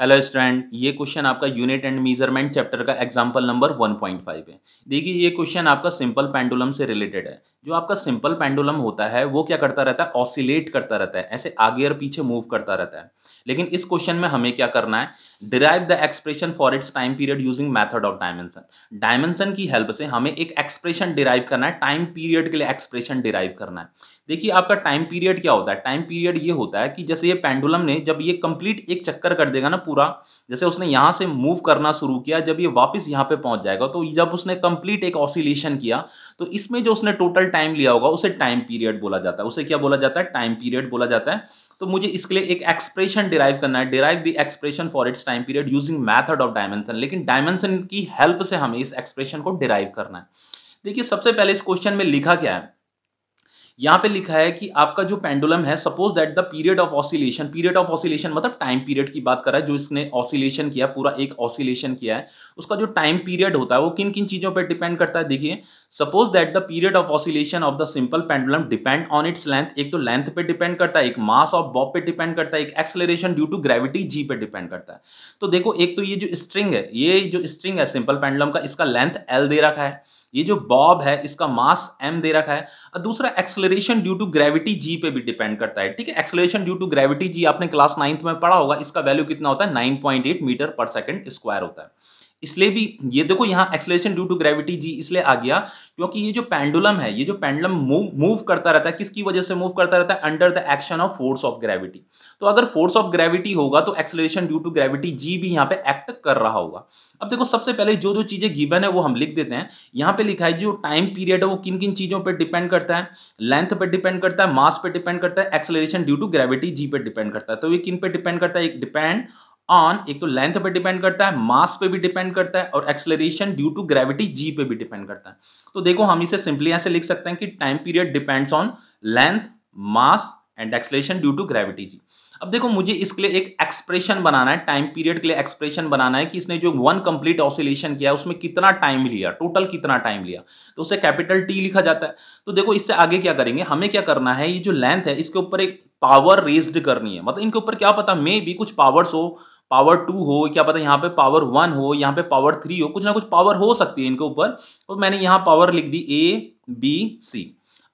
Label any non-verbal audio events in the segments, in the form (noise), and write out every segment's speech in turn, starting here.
hello student ये question आपका unit and measurement chapter का एग्जांपल नंबर 1.5 है देखिए ये क्वेश्चन आपका सिंपल पेंडुलम से रिलेटेड है जो आपका सिंपल पेंडुलम होता है वो क्या करता रहता है ऑसिलेट करता रहता है ऐसे आगे और पीछे मूव करता रहता है लेकिन इस क्वेश्चन में हमें क्या करना है derive the expression for its time period using method of dimension dimension की हेल्प से हमें एक एक्सप्रेशन डिराइव करना है टाइम पीरियड के लिए एक्सप्रेशन डिराइव करना है देखिए आपका टाइम पीरियड क्या होता है टाइम पीरियड ये होता है कि जैसे ये पेंडुलम ने जब ये कंप्लीट एक चक्कर कर देगा ना पूरा जैसे उसने यहाँ से मूव करना शुरू किया जब ये वापस यहाँ पे पहुँच जाएगा तो जब उसने कंप्लीट एक ऑसिलेशन किया तो इसमें जो उसने टोटल टाइम लिया होगा उसे टाइम पीरियड बोला जाता है उसे क्या बोला जाता है टाइम पीरियड बोला जाता है तो मुझे इसके लिए एक एक्सप्रेशन डिराइव करना है derive the expression for its time period using method of dimension लेकिन डायमेंशन की हेल्प से हमें इस एक्सप्रेशन को डिराइव करना है देखिए सबसे पहले इस क्वेश्चन में लिखा क्या है यहाँ पे लिखा है कि आपका जो पेंडुलम है suppose that the period of oscillation period of oscillation मतलब टाइम पीरियड की बात कर रहा है जो इसने ऑसिलेशन किया पूरा एक ऑसिलेशन किया है उसका जो टाइम पीरियड होता है वो किन किन चीज़ों पर डिपेंड करता है देखिए suppose that the period of oscillation of the simple pendulum depend on its length एक तो लेंथ पे डिपेंड करता है एक मास ऑफ बॉब पे डिपेंड करता है एक acceleration due to gravity g पे डिपेंड करता है तो देखो एक तो ये जो स्ट्रिंग है ये जो स्ट्रिंग है सिंपल पेंडुलम का इसका लेंथ एल दे रखा है ये जो बॉब है इसका मास एम दे रखा है और दूसरा acceleration due to gravity g पे भी डिपेंड करता है ठीक है acceleration due to gravity g आपने क्लास नाइन्थ में पढ़ा होगा इसका वैल्यू कितना होता है nine point eight metre per second square होता है इसलिए भी ये देखो यहाँ acceleration due to gravity g इसलिए आ गया क्योंकि ये जो पेंडुलम है ये जो पेंडुलम मूव मूव करता रहता है किसकी वजह से मूव करता रहता है under the action of force of gravity तो अगर फोर्स ऑफ ग्रेविटी होगा तो acceleration due to gravity g भी यहाँ पे एक्ट कर रहा होगा अब देखो सबसे पहले जो जो चीजें गिवन है वो हम लिख देते हैं यहाँ पे लिखा है जो टाइम पीरियड है वो किन किन चीजों पर डिपेंड करता है लेंथ पर डिपेंड करता है मास पर डिपेंड करता है acceleration due to gravity g पर डिपेंड करता है तो ये किन पर डिपेंड करता है एक डिपेंड ऑन एक तो लेंथ पे डिपेंड करता है मास पे भी डिपेंड करता है और acceleration due to gravity g पे भी डिपेंड करता है तो देखो हम इसे सिंपली ऐसे लिख सकते हैं कि time period depends on length mass and acceleration due to gravity g अब देखो मुझे इसके लिए एक एक्सप्रेशन बनाना है टाइम पीरियड के लिए एक्सप्रेशन बनाना है कि इसने जो वन कंप्लीट ऑसिलेशन किया उसमें कितना टाइम लिया टोटल कितना टाइम लिया तो उसे कैपिटल टी लिखा जाता है तो देखो इससे आगे क्या करेंगे हमें क्या करना है ये जो लेंथ है इसके ऊपर एक पावर रेज्ड करनी है मतलब इनके ऊपर क्या पता मे भी कुछ पावर्स हो पावर टू हो क्या पता यहाँ पे पावर वन हो यहाँ पे पावर थ्री हो कुछ ना कुछ पावर हो सकती है इनके ऊपर तो मैंने यहाँ पावर लिख दी ए बी सी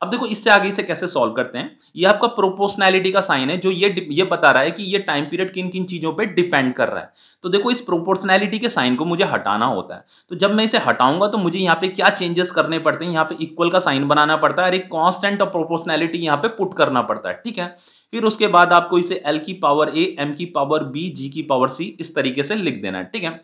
अब देखो इससे आगे इसे कैसे सॉल्व करते हैं ये आपका प्रोपोर्शनैलिटी का साइन है जो ये ये बता रहा है कि ये टाइम पीरियड किन किन चीज़ों पे डिपेंड कर रहा है तो देखो इस प्रोपोर्शनैलिटी के साइन को मुझे हटाना होता है तो जब मैं इसे हटाऊंगा तो मुझे यहाँ पे क्या चेंजेस करने पड़ते हैं यहाँ पे इक्वल का साइन बनाना पड़ता है और एक कॉन्स्टेंट ऑफ प्रोपोर्शनैलिटी यहाँ पे पुट करना पड़ता है ठीक है फिर उसके बाद आपको इसे एल की पावर ए एम की पावर बी जी की पावर सी इस तरीके से लिख देना है ठीक है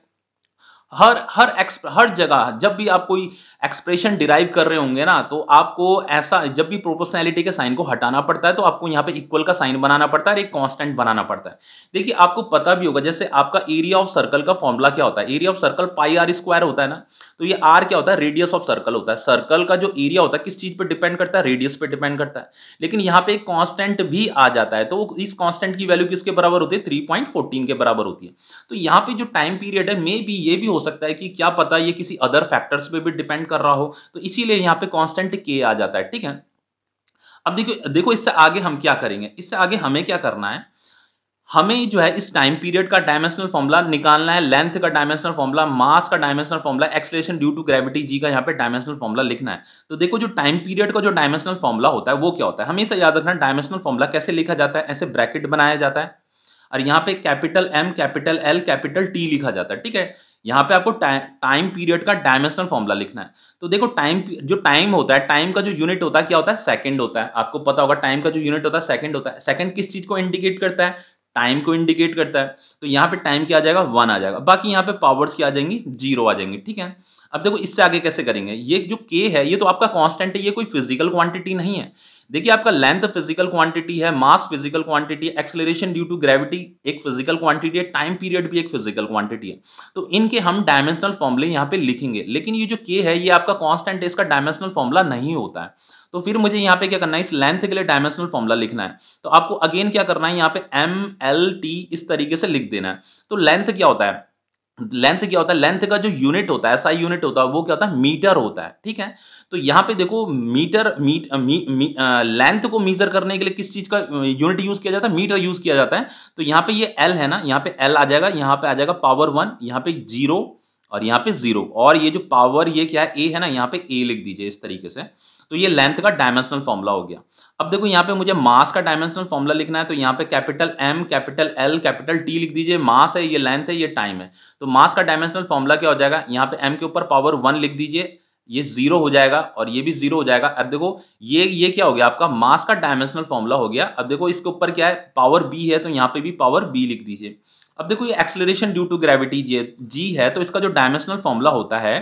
हर हर एक्सप हर जगह जब भी आप कोई एक्सप्रेशन डिराइव कर रहे होंगे ना तो आपको ऐसा जब भी प्रोपोर्शनैलिटी के साइन को हटाना पड़ता है तो आपको यहाँ पे इक्वल का साइन बनाना पड़ता है और एक कांस्टेंट बनाना पड़ता है देखिए आपको पता भी होगा जैसे आपका एरिया ऑफ सर्कल का फॉर्मूला क्या होता है area of circle pi r square होता है ना तो ये आर क्या होता है रेडियस ऑफ सर्कल होता है सर्कल का जो एरिया होता है किस चीज पर डिपेंड करता है रेडियस पर डिपेंड करता है लेकिन यहाँ पे एक कॉन्स्टेंट भी आ जाता है तो इस कॉन्स्टेंट की वैल्यू किसके बराबर होती है थ्री के बराबर होती है तो यहाँ पे जो टाइम पीरियड है मे बी ये भी हो सकता है कि क्या पता ये किसी अदर फैक्टर्स पे भी डिपेंड कर रहा हो तो इसीलिए यहाँ पे कॉन्स्टेंट के आ जाता है ठीक है अब देखो देखो इससे आगे हम क्या करेंगे इससे आगे हमें क्या करना है हमें जो है इस टाइम पीरियड का डायमेंशनल फॉर्मूला निकालना है लेंथ का डायमेंशनल फॉर्मूला मास का dimensional formula acceleration due to gravity g का यहाँ पे डायमेंशनल फॉर्मूला लिखना है तो देखो जो टाइम पीरियड का जो डायमेंशनल फॉर्मूला होता है वो क्या होता है हमेशा याद रखना डायमेंशनल फॉर्मूला कैसे लिखा जाता है ऐसे ब्रैकेट बनाया जाता है और यहाँ पे capital M capital L capital T लिखा जाता है ठीक है यहाँ पे आपको टाइम पीरियड का डायमेंशनल फॉर्मूला लिखना है तो देखो टाइम जो टाइम होता है टाइम का जो यूनिट होता है क्या होता है सेकंड होता है आपको पता होगा टाइम का जो यूनिट होता है सेकंड होता है सेकंड किस चीज को इंडिकेट करता है टाइम को इंडिकेट करता है तो यहाँ पे टाइम क्या आ जाएगा वन आ जाएगा बाकी यहाँ पे पावर्स क्या आ जाएंगी जीरो आ जाएंगे ठीक है अब देखो इससे आगे कैसे करेंगे ये जो के है ये तो आपका कॉन्स्टेंट है ये कोई फिजिकल क्वांटिटी नहीं है देखिए आपका लेंथ फिजिकल क्वांटिटी है mass physical quantity acceleration due to gravity एक फिजिकल क्वांटिटी है टाइम पीरियड भी एक फिजिकल क्वांटिटी है तो इनके हम डायमेंशनल फॉर्मुले यहाँ पे लिखेंगे लेकिन ये जो के है ये आपका कॉन्स्टेंट है इसका डायमेंशनल फॉर्मुला नहीं होता है तो फिर मुझे यहाँ पे क्या करना है इस लेंथ के लिए डायमेंशनल फॉर्मुला लिखना है तो आपको अगेन क्या करना है यहाँ पे एम एल टी इस तरीके से लिख देना है तो लेंथ क्या होता है लेंथ क्या होता है लेंथ का जो यूनिट होता है एसआई यूनिट होता है वो क्या होता है मीटर होता है ठीक है तो यहां पे देखो मीटर मीट लेंथ को मीजर करने के लिए किस चीज का यूनिट यूज किया जाता है मीटर यूज किया जाता है तो यहां पे ये यह एल है ना यहां पे एल आ जाएगा यहां पे आ जाएगा पावर वन यहां पे जीरो और यहाँ पे जीरो और ये जो पावर ये क्या है ए है ना यहाँ पे ए लिख दीजिए इस तरीके से तो ये लेंथ का डायमेंशनल फॉर्मूला हो गया अब देखो यहाँ पे मुझे मास का डायमेंशनल फॉर्मूला लिखना है तो यहाँ पे capital M capital L capital T लिख दीजिए मास है ये लेंथ है ये टाइम है तो मास का डायमेंशनल फॉर्मूला क्या हो जाएगा यहाँ पे एम के ऊपर पावर वन लिख दीजिए ये जीरो हो जाएगा और ये भी जीरो हो जाएगा अब देखो ये ये क्या हो गया आपका मास का डायमेंशनल फॉर्मूला हो गया अब देखो इसके ऊपर क्या है पावर बी है तो यहाँ पे भी पावर बी लिख दीजिए अब देखो ये acceleration due to gravity g है तो इसका जो डायमेंशनल फॉर्मूला होता है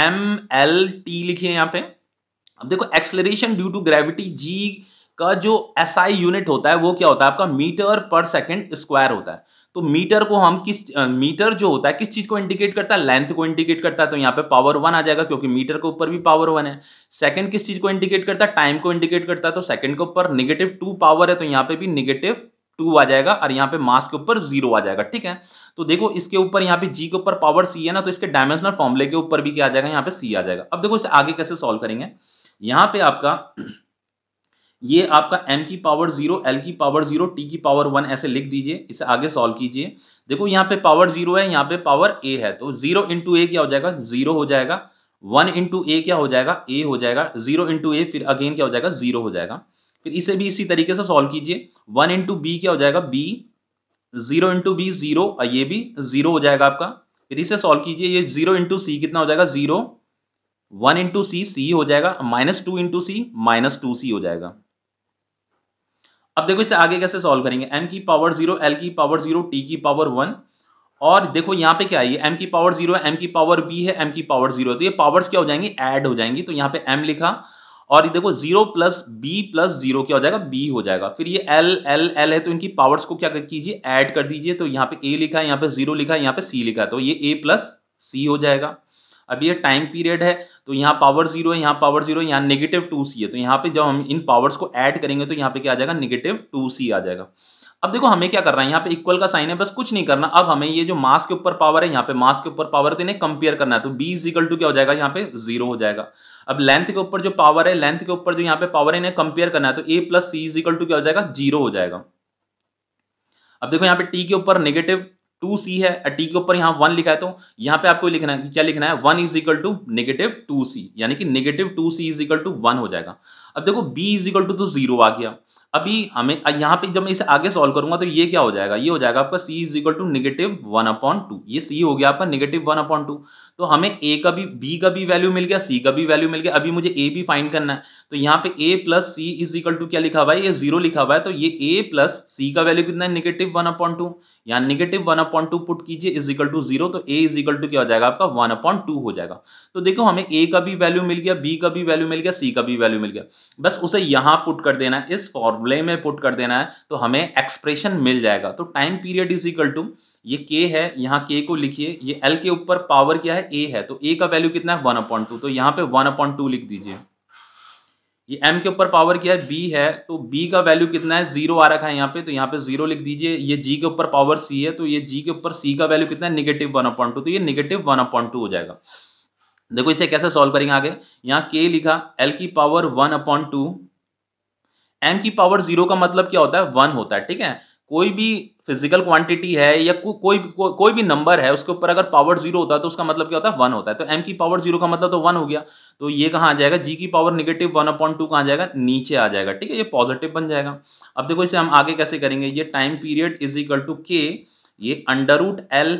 एम एल टी लिखिए यहाँ पे अब देखो acceleration due to gravity g का जो एस SI यूनिट होता है वो क्या होता है आपका मीटर पर सेकेंड स्क्वायर होता है तो मीटर को हम किस मीटर जो होता है किस चीज को इंडिकेट करता है लेंथ को इंडिकेट करता है तो यहाँ पे पावर वन आ जाएगा क्योंकि मीटर के ऊपर भी पावर वन है सेकंड किस चीज को इंडिकेट करता है टाइम को इंडिकेट करता है तो सेकंड के ऊपर निगेटिव टू पावर है तो यहाँ पे भी निगेटिव टू आ जाएगा और यहाँ पे मास के ऊपर जीरो आ जाएगा ठीक है तो देखो इसके ऊपर यहाँ पे जी के ऊपर पावर सी है ना तो इसके डायमेंशनल फॉर्मुले के ऊपर भी क्या आ जाएगा यहाँ पे सी आ जाएगा अब देखो इसे आगे कैसे सॉल्व करेंगे यहाँ पे आपका (clears throat) ये आपका m की पावर जीरो एल की पावर जीरो टी की पावर वन ऐसे लिख दीजिए इसे आगे सॉल्व कीजिए देखो यहाँ पे पावर जीरो है यहाँ पे पावर ए है तो जीरो इंटू ए क्या हो जाएगा जीरो हो जाएगा वन इंटू ए क्या हो जाएगा ए हो जाएगा जीरो इंटू ए फिर अगेन क्या हो जाएगा जीरो हो जाएगा फिर इसे भी इसी तरीके से सॉल्व कीजिए वन इंटू बी क्या हो जाएगा B zero into B zero ये भी जीरो हो जाएगा आपका फिर इसे सॉल्व कीजिए ये जीरो इंटू सी कितना हो जाएगा zero one into C C हो जाएगा minus two into C minus two C हो जाएगा अब देखो इसे आगे कैसे सॉल्व करेंगे एम की पावर जीरो एल की पावर जीरो टी की पावर वन और देखो यहाँ पे क्या है एम की पावर जीरो है एम की पावर बी है एम की पावर जीरो तो ये पावर्स क्या हो जाएंगी एड हो जाएंगी तो यहाँ पे एम लिखा और ये देखो zero plus B plus zero क्या हो जाएगा बी हो जाएगा फिर ये एल एल एल है तो इनकी पावर्स को क्या कीजिए ऐड कर दीजिए तो यहाँ पे ए लिखा है यहाँ पे जीरो लिखा है यहाँ पे सी लिखा है तो ये ए प्लस सी हो जाएगा अब ये टाइम पीरियड है तो यहाँ पावर जीरो है यहाँ पावर जीरो यहाँ नेगेटिव टू सी है तो यहाँ पे जब हम इन पावर्स को ऐड करेंगे तो यहाँ पे क्या आ जाएगा नेगेटिव टू सी आ जाएगा अब देखो हमें क्या करना है यहाँ पे इक्वल का साइन है बस कुछ नहीं करना अब हमें ये जो मास के ऊपर पावर है यहाँ पे मास के ऊपर पावर तो इन्हें कंपेयर करना है तो बी इज इक्वल टू क्या हो जाएगा यहाँ पे जीरो हो जाएगा अब लेंथ के ऊपर जो पावर है लेंथ के ऊपर जो यहाँ पे पावर है इन्हें कंपेयर करना है तो A plus C is equal to क्या हो जाएगा जीरो हो जाएगा अब देखो यहाँ पे टी के ऊपर नेगेटिव टू सी है टी के ऊपर यहाँ वन लिखा है तो यहाँ पे आपको लिखना है क्या लिखना है one is equal to negative two C यानी कि negative two C is equal to one हो जाएगा अब देखो b इज इक्वल टू तो जीरो आ गया अभी हमें यहाँ पे जब मैं इसे आगे सॉल्व करूंगा तो ये क्या हो जाएगा ये हो जाएगा आपका c is equal to negative one upon two ये c हो गया आपका निगेटिव वन अपॉन टू तो हमें a का भी b का भी वैल्यू मिल गया c का भी वैल्यू मिल गया अभी मुझे a भी फाइंड करना है तो यहाँ पे a plus C is equal to क्या लिखा हुआ है ये जीरो लिखा हुआ है तो ये a प्लस सी का वैल्यू कितना है निगेटिव वन अपॉन टू यहाँ negative one upon two put कीजिए इज इक्वल टू जीरो तो ए इज इक्वल टू क्या हो जाएगा आपका वन अपॉन टू हो जाएगा तो देखो हमें ए का भी वैल्यू मिल गया बी का भी वैल्यू मिल गया सी का भी वैल्यू मिल गया बस उसे यहाँ पुट कर देना है इस फॉर्मूले में पुट कर देना है तो हमें एक्सप्रेशन मिल जाएगा तो time period is equal to ये के है यहाँ के को लिखिए ये एल के ऊपर पावर क्या है ए है तो ए का वैल्यू कितना है वन अपॉइंट टू तो यहाँ पे वन अपॉइंट टू लिख दीजिए ये m के ऊपर पावर क्या है b है तो b का वैल्यू कितना है जीरो आ रखा है यहाँ पे तो यहाँ पे जीरो लिख दीजिए ये g के ऊपर पावर c है तो ये g के ऊपर c का वैल्यू कितना है निगेटिव वन अपॉइंट टू तो ये निगेटिव वन अपॉइंट टू हो जाएगा देखो इसे कैसे सॉल्व करेंगे आगे यहाँ के लिखा एल की power one upon two M की पावर जीरो का मतलब क्या होता है वन होता है ठीक है कोई भी फिजिकल क्वांटिटी है या को, कोई को, कोई भी नंबर है उसके ऊपर अगर पावर जीरो होता है तो उसका मतलब क्या होता है वन होता है तो एम की पावर जीरो का मतलब तो वन हो गया तो ये कहाँ आ जाएगा जी की power negative one upon two कहाँ जाएगा नीचे आ जाएगा ठीक है ये पॉजिटिव बन जाएगा अब देखो इसे हम आगे कैसे करेंगे ये time period is equal to के ये अंडर रूट एल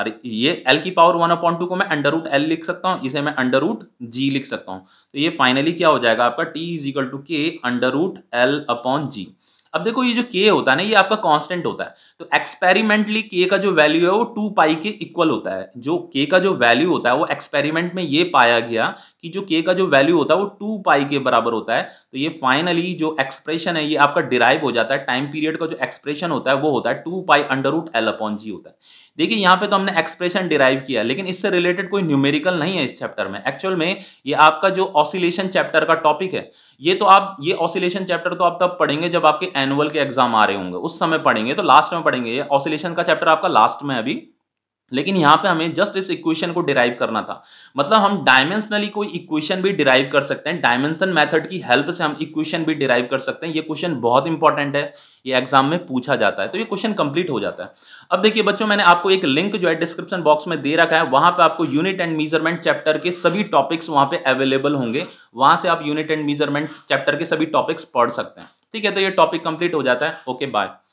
और ये एल की पावर वन अपॉइंट टू को मैं अंडर रूट एल लिख सकता हूँ इसे मैं अंडर रूट जी लिख सकता हूँ तो ये फाइनली क्या हो जाएगा आपका टी इज इक्वल टू के under root L upon g अब देखो ये जो के होता है ना ये आपका कांस्टेंट होता है तो एक्सपेरिमेंटली के का जो वैल्यू है वो टू पाई के इक्वल होता है जो के का जो वैल्यू होता है वो एक्सपेरिमेंट में ये पाया गया कि जो के का जो वैल्यू होता है वो टू पाई के बराबर होता है तो ये फाइनली जो एक्सप्रेशन है ये आपका डिराइव हो जाता है टाइम पीरियड का जो एक्सप्रेशन होता है वो होता है two pi under root L upon g होता है देखिए यहाँ पे तो हमने एक्सप्रेशन डिराइव किया लेकिन इससे रिलेटेड कोई न्यूमेरिकल नहीं है इस चैप्टर में एक्चुअल में ये आपका जो ऑसिलेशन चैप्टर का टॉपिक है ये तो आप ये ऑसिलेशन चैप्टर तो आप तब पढ़ेंगे जब आपके एनुअल के एग्जाम आ रहे होंगे उस समय पढ़ेंगे तो लास्ट में पढ़ेंगे ये ऑसिलेशन का चैप्टर आपका लास्ट में अभी लेकिन यहाँ पे हमें जस्ट इस इक्वेशन को डिराइव करना था मतलब हम डायमेंशनली कोई इक्वेशन भी डिराइव कर सकते हैं डायमेंशन मेथड की हेल्प से हम इक्वेशन भी डिराइव कर सकते हैं ये क्वेश्चन बहुत इंपॉर्टेंट है ये एग्जाम में पूछा जाता है तो ये क्वेश्चन कंप्लीट हो जाता है अब देखिए बच्चों मैंने आपको एक लिंक जो है डिस्क्रिप्शन बॉक्स में दे रखा है वहां पर आपको यूनिट एंड मीजरमेंट चैप्टर के सभी टॉपिक्स वहां पर अवेलेबल होंगे वहां से आप यूनिट एंड मीजरमेंट चैप्टर के सभी टॉपिक्स पढ़ सकते हैं ठीक है तो ये टॉपिक कंप्लीट हो जाता है ओके बाय